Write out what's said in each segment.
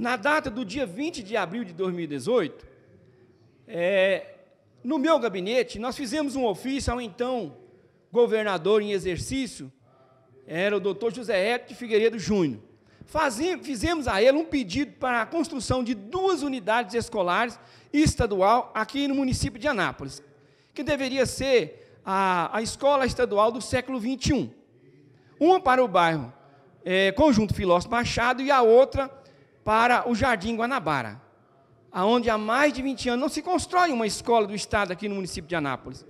na data do dia 20 de abril de 2018, é, no meu gabinete, nós fizemos um ofício ao então governador em exercício, era o doutor José Hélio de Figueiredo Júnior. fizemos a ele um pedido para a construção de duas unidades escolares estadual aqui no município de Anápolis, que deveria ser a, a escola estadual do século XXI. Uma para o bairro é, Conjunto Filósofo Machado e a outra para o Jardim Guanabara, aonde há mais de 20 anos não se constrói uma escola do Estado aqui no município de Anápolis.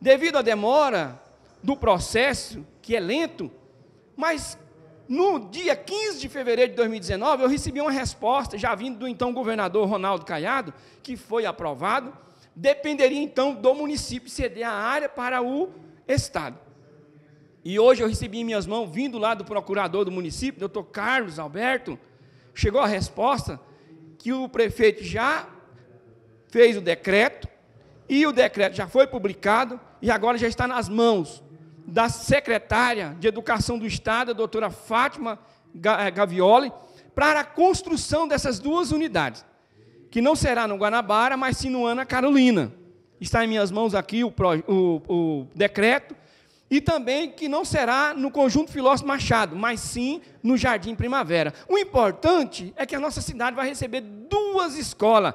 Devido à demora do processo, que é lento, mas no dia 15 de fevereiro de 2019, eu recebi uma resposta, já vindo do então governador Ronaldo Caiado, que foi aprovado, dependeria então do município ceder a área para o Estado. E hoje eu recebi em minhas mãos, vindo lá do procurador do município, doutor Carlos Alberto, chegou a resposta que o prefeito já fez o decreto e o decreto já foi publicado e agora já está nas mãos da secretária de Educação do Estado, a doutora Fátima eh, Gavioli, para a construção dessas duas unidades, que não será no Guanabara, mas sim no Ana Carolina. Está em minhas mãos aqui o, o, o decreto e também que não será no conjunto Filósofo Machado, mas sim no Jardim Primavera. O importante é que a nossa cidade vai receber duas escolas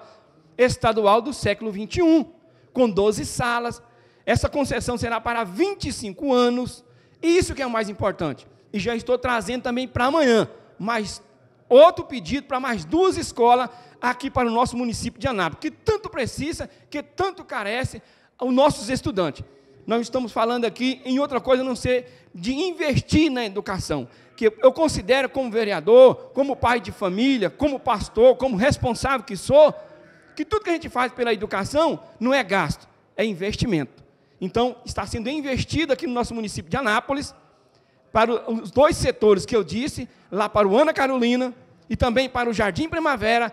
estadual do século 21, com 12 salas. Essa concessão será para 25 anos. E isso que é o mais importante. E já estou trazendo também para amanhã, mais outro pedido para mais duas escolas aqui para o nosso município de Anápolis, que tanto precisa, que tanto carece os nossos estudantes nós estamos falando aqui em outra coisa a não ser de investir na educação, que eu considero como vereador, como pai de família, como pastor, como responsável que sou, que tudo que a gente faz pela educação não é gasto, é investimento. Então, está sendo investido aqui no nosso município de Anápolis, para os dois setores que eu disse, lá para o Ana Carolina e também para o Jardim Primavera,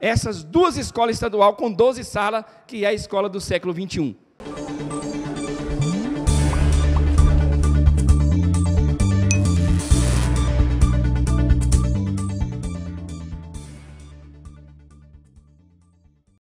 essas duas escolas estaduais com 12 salas, que é a escola do século XXI.